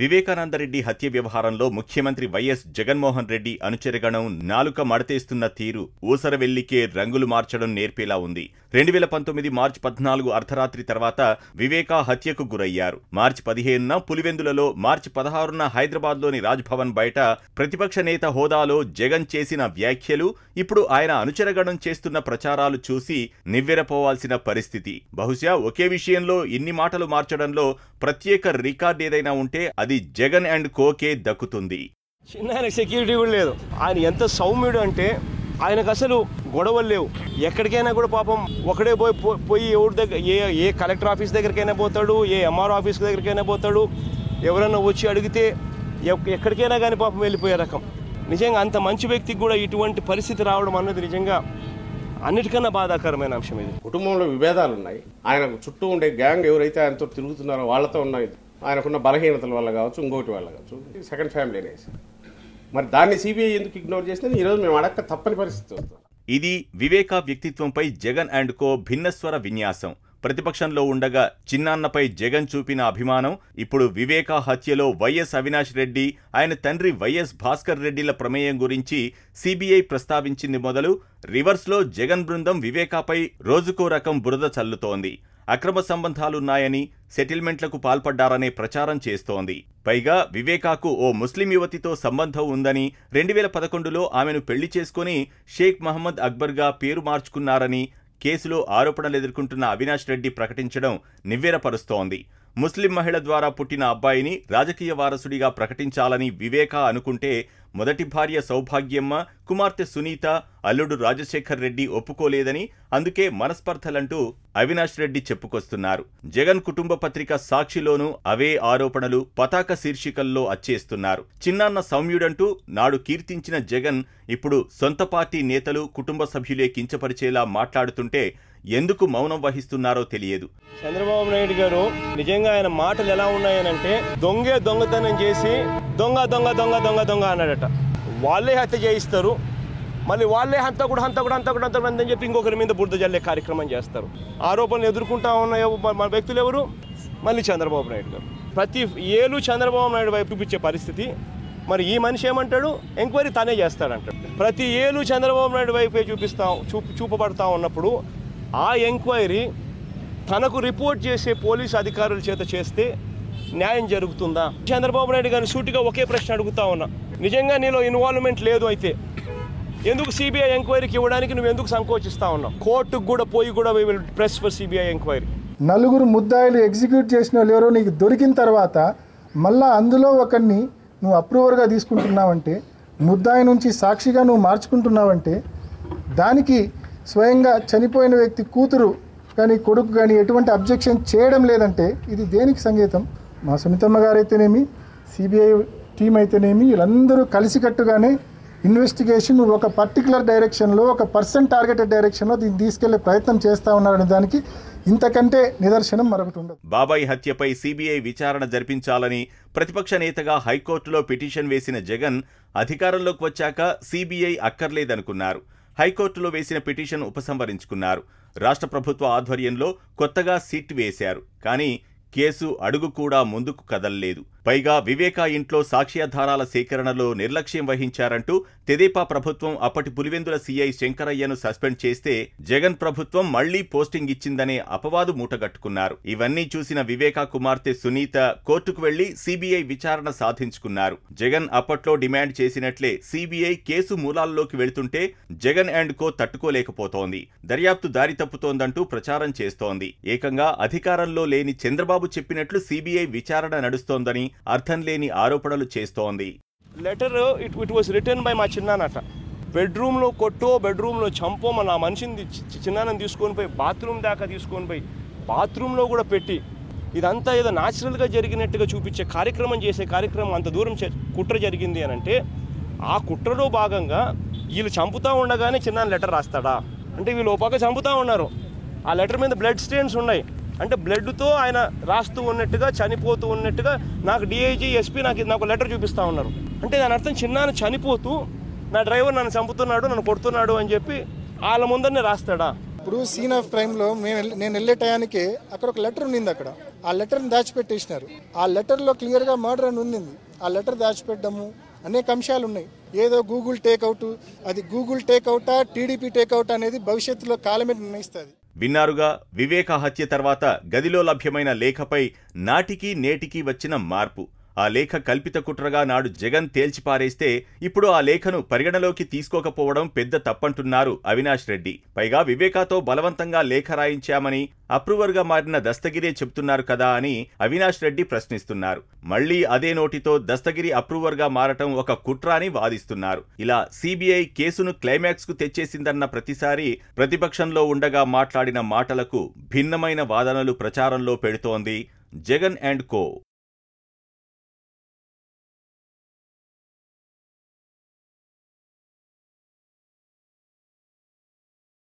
వివేకానందరెడ్డి హత్య వ్యవహారంలో ముఖ్యమంత్రి వైఎస్ జగన్మోహన్ రెడ్డి అనుచరగణం నాలుక మడతేస్తున్న తీరు ఊసరవెల్లికే రంగులు మార్చడం నేర్పేలా ఉంది రెండు వేల పంతొమ్మిది మార్చి పద్నాలుగు అర్ధరాత్రి తర్వాత వివేకా హత్యకు గురయ్యారు మార్చి పదిహేనున పులివెందులలో మార్చి పదహారున హైదరాబాద్లోని రాజ్భవన్ బయట ప్రతిపక్ష నేత హోదాలో జగన్ చేసిన వ్యాఖ్యలు ఇప్పుడు ఆయన అనుచరగణం చేస్తున్న ప్రచారాలు చూసి నివ్వెరపోవాల్సిన పరిస్థితి బహుశా ఒకే విషయంలో ఇన్ని మాటలు మార్చడంలో ప్రత్యేక రికార్డ్ ఏదైనా ఉంటే అది జగన్ అండ్ కోకే దక్కుతుంది చిన్న సెక్యూరిటీ కూడా లేదు ఆయన ఎంత సౌమ్యుడు అంటే ఆయనకు అసలు గొడవలు లేవు ఎక్కడికైనా కూడా పాపం ఒకడే పోయి పోయి ఎవరి దగ్గర ఏ ఏ కలెక్టర్ ఆఫీస్ దగ్గరికైనా పోతాడు ఏ ఎంఆర్ ఆఫీస్ దగ్గరికైనా పోతాడు ఎవరైనా వచ్చి అడిగితే ఎక్కడికైనా కానీ పాపం వెళ్ళిపోయే రకం నిజంగా అంత మంచి వ్యక్తికి కూడా ఇటువంటి పరిస్థితి రావడం అన్నది నిజంగా అన్నిటికన్నా బాధాకరమైన అంశం ఇది కుటుంబంలో విభేదాలు ఉన్నాయి ఆయనకు చుట్టూ ఉండే గ్యాంగ్ ఎవరైతే ఆయనతో తిరుగుతున్నారో వాళ్ళతో ఉన్నాయి ఆయనకున్న బలహీనతల వల్ల కావచ్చు ఇంకోటి వల్ల కావచ్చు సెకండ్ ఫ్యామిలీ అనేసి మరి దాన్ని సిబిఐ ఎందుకు ఇగ్నోర్ చేసిందని ఈరోజు మేము అడక్క తప్పని పరిస్థితి ఇది వివేకా వ్యక్తిత్వంపై జగన్ అండ్ కో భిన్నస్వర విన్యాసం ప్రతిపక్షంలో ఉండగా చిన్నాన్నపై జగన్ చూపిన అభిమానం ఇప్పుడు వివేకా హత్యలో వైఎస్ అవినాష్ రెడ్డి ఆయన తండ్రి వైఎస్ భాస్కర్ రెడ్డిల ప్రమేయం గురించి సిబిఐ ప్రస్తావించింది మొదలు రివర్స్లో జగన్ బృందం వివేకాపై రోజుకో రకం బురద చల్లుతోంది అక్రమ సంబంధాలున్నాయని సెటిల్మెంట్లకు పాల్పడ్డారనే ప్రచారం చేస్తోంది పైగా వివేకాకు ఓ ముస్లిం యువతితో సంబంధం ఉందని రెండు వేల పదకొండులో ఆమెను పెళ్లి చేసుకుని షేక్ మహమ్మద్ అక్బర్గా పేరు మార్చుకున్నారని కేసులో ఆరోపణలు ఎదుర్కొంటున్న అవినాష్ రెడ్డి ప్రకటించడం నివ్వెరపరుస్తోంది ముస్లిం మహిళ ద్వారా పుట్టిన అబ్బాయిని రాజకీయ వారసుడిగా ప్రకటించాలని వివేక అనుకుంటే మొదటి భార్య సౌభాగ్యమ్మ కుమార్తె సునీత అల్లుడు రాజశేఖర్ రెడ్డి ఒప్పుకోలేదని అందుకే మనస్పర్ధలంటూ అవినాష్ రెడ్డి చెప్పుకొస్తున్నారు జగన్ కుటుంబ పత్రిక సాక్షిలోనూ అవే ఆరోపణలు పతాక శీర్షికల్లో అచ్చేస్తున్నారు చిన్నాన్న సౌమ్యుడంటూ నాడు కీర్తించిన జగన్ ఇప్పుడు సొంత పార్టీ నేతలు కుటుంబ సభ్యులే కించపరిచేలా మాట్లాడుతుంటే ఎందుకు మౌనం వహిస్తున్నారో తెలియదు చంద్రబాబు నాయుడు గారు నిజంగా ఆయన మాటలు ఎలా ఉన్నాయనంటే దొంగే దొంగతనం చేసి దొంగ దొంగ దొంగ దొంగ దొంగ అన్నాడట వాళ్ళే హత్య చేయిస్తారు మళ్ళీ వాళ్ళే అంతా కూడా అంతా కూడా అంతా కూడా అంతా కూడా అని చెప్పి ఇంకొకరి మీద బురద జల్లే కార్యక్రమం చేస్తారు ఆరోపణలు ఎదుర్కొంటా ఉన్న మన వ్యక్తులు ఎవరు మళ్ళీ చంద్రబాబు నాయుడు గారు ప్రతి ఏలు చంద్రబాబు నాయుడు వైపు చూపించే పరిస్థితి మరి ఈ మనిషి ఏమంటాడు ఎంక్వైరీ తనే చేస్తాడంటాడు ప్రతి ఏలు చంద్రబాబు నాయుడు వైపే చూపిస్తా చూపు చూపబడతా ఉన్నప్పుడు ఆ ఎంక్వైరీ తనకు రిపోర్ట్ చేసే పోలీసు అధికారుల చేత చేస్తే న్యాయం జరుగుతుందా చంద్రబాబు నాయుడు గారిని సూటిగా ఒకే ప్రశ్న అడుగుతా ఉన్నా నిజంగా నీలో ఇన్వాల్వ్మెంట్ లేదు అయితే ఎందుకు సిబిఐ ఎంక్వైరీకి ఇవ్వడానికి నువ్వు ఎందుకు సంకోచిస్తా ఉన్నావు కోర్టుకు కూడా పోయి కూడా ప్రెస్ ఫర్ సిబిఐ ఎంక్వైరీ నలుగురు ముద్దాయిలు ఎగ్జిక్యూట్ చేసిన వాళ్ళు ఎవరో నీకు దొరికిన తర్వాత మళ్ళా అందులో ఒకరిని నువ్వు అప్రూవర్గా తీసుకుంటున్నావంటే ముద్దాయి నుంచి సాక్షిగా నువ్వు మార్చుకుంటున్నావంటే దానికి స్వయంగా చనిపోయిన వ్యక్తి కూతురు కానీ కొడుకు కానీ ఎటువంటి అబ్జెక్షన్ చేయడం లేదంటే ఇది దేనికి సంకేతం మా సునీతమ్మ గారైతేనేమి సిబిఐ టీం అయితేనేమి వీళ్ళందరూ కలిసికట్టుగానే ఇన్వెస్టిగేషన్ ఒక పర్టికులర్ డైరెక్షన్లో ఒక పర్సన్ టార్గెటెడ్ డైరెక్షన్లో దీన్ని తీసుకెళ్లే ప్రయత్నం చేస్తూ ఉన్నారనే దానికి ఇంతకంటే నిదర్శనం మరొకటి ఉండదు బాబాయ్ హత్యపై సిబిఐ విచారణ జరిపించాలని ప్రతిపక్ష నేతగా హైకోర్టులో పిటిషన్ వేసిన జగన్ అధికారంలోకి వచ్చాక సిబిఐ అక్కర్లేదనుకున్నారు హైకోర్టులో వేసిన పిటిషన్ ఉపసంహరించుకున్నారు రాష్ట్ర ప్రభుత్వ ఆధ్వర్యంలో కొత్తగా సిట్ వేశారు కానీ కేసు అడుగు కూడా ముందుకు కదలలేదు పైగా వివేకా ఇంట్లో సాక్ష్యాధారాల సేకరణలో నిర్లక్ష్యం వహించారంటూ తెదేపా ప్రభుత్వం అప్పటి పులివెందుల సీఐ శంకరయ్యను సస్పెండ్ చేస్తే జగన్ ప్రభుత్వం మళ్లీ పోస్టింగ్ ఇచ్చిందనే అపవాదు మూటగట్టుకున్నారు ఇవన్నీ చూసిన వివేకా కుమార్తె సునీత కోర్టుకు వెళ్లి సిబిఐ విచారణ సాధించుకున్నారు జగన్ అప్పట్లో డిమాండ్ చేసినట్లే సిబిఐ కేసు మూలాల్లోకి వెళ్తుంటే జగన్ అండ్ కో తట్టుకోలేకపోతోంది దర్యాప్తు దారి తప్పుతోందంటూ ప్రచారం చేస్తోంది ఏకంగా అధికారంలో లేని చంద్రబాబు చెప్పినట్లు సిబిఐ విచారణ నడుస్తోందని అర్థం లేని ఆరోపణలు చేస్తోంది letter it it was written by మా చిన్నానట బెడ్రూమ్లో కొట్టో బెడ్రూమ్లో చంపో మన మనిషిని చిన్నానని తీసుకొని పోయి బాత్రూమ్ దాకా తీసుకొని పోయి బాత్రూంలో కూడా పెట్టి ఇదంతా ఏదో న్యాచురల్గా జరిగినట్టుగా చూపించే కార్యక్రమం చేసే కార్యక్రమం అంత దూరం కుట్ర జరిగింది అని అంటే ఆ కుట్రలో భాగంగా వీళ్ళు చంపుతూ ఉండగానే చిన్నాన్ని లెటర్ రాస్తాడా అంటే వీళ్ళు ఒక చంపుతూ ఉన్నారు ఆ లెటర్ మీద బ్లడ్ స్టెయిన్స్ ఉన్నాయి అంటే బ్లడ్తో ఆయన రాస్తూ ఉన్నట్టుగా చనిపోతూ ఉన్నట్టుగా నాకు డిఐజీ ఎస్పీ నాకు నాకు లెటర్ చూపిస్తూ ఉన్నారు అంటే దాని అర్థం చిన్నాన చనిపోతూ నా డ్రైవర్ నన్ను చంపుతున్నాడు నన్ను కొడుతున్నాడు అని చెప్పి వాళ్ళ ముందరనే రాస్తాడా ఇప్పుడు సీన్ ఆఫ్ క్రైమ్లో మేము నేను వెళ్ళే టయానికి అక్కడ ఒక లెటర్ ఉండింది అక్కడ ఆ లెటర్ని దాచిపెట్టేసినారు ఆ లెటర్లో క్లియర్గా మర్డర్ అని ఉంది ఆ లెటర్ దాచిపెట్టడము అనేక అంశాలు ఉన్నాయి ఏదో గూగుల్ టేక్అవుట్ అది గూగుల్ టేక్అవుటా టీడీపీ టేక్అవుట్ అనేది భవిష్యత్తులో కాలమే నిర్ణయిస్తుంది విన్నారుగా వివేక హత్య తర్వాత గదిలో లభ్యమైన లేఖపై నాటికి నేటికి వచ్చిన మార్పు ఆ లేఖ కల్పిత కుట్రగా నాడు జగన్ తేల్చిపారేస్తే ఇప్పుడు ఆ లేఖను పరిగణలోకి తీసుకోకపోవడం పెద్ద తప్పంటున్నారు అవినాష్ రెడ్డి పైగా వివేకాతో బలవంతంగా లేఖ రాయించామని అప్రూవర్గా మారిన దస్తగిరే చెప్తున్నారు కదా అని అవినాష్ రెడ్డి ప్రశ్నిస్తున్నారు మళ్లీ అదే నోటితో దస్తగిరి అప్రూవర్గా మారటం ఒక కుట్ర అని వాదిస్తున్నారు ఇలా సిబిఐ కేసును క్లైమాక్స్ కు తెచ్చేసిందన్న ప్రతిసారి ప్రతిపక్షంలో ఉండగా మాట్లాడిన మాటలకు భిన్నమైన వాదనలు ప్రచారంలో పెడుతోంది జగన్ అండ్ కో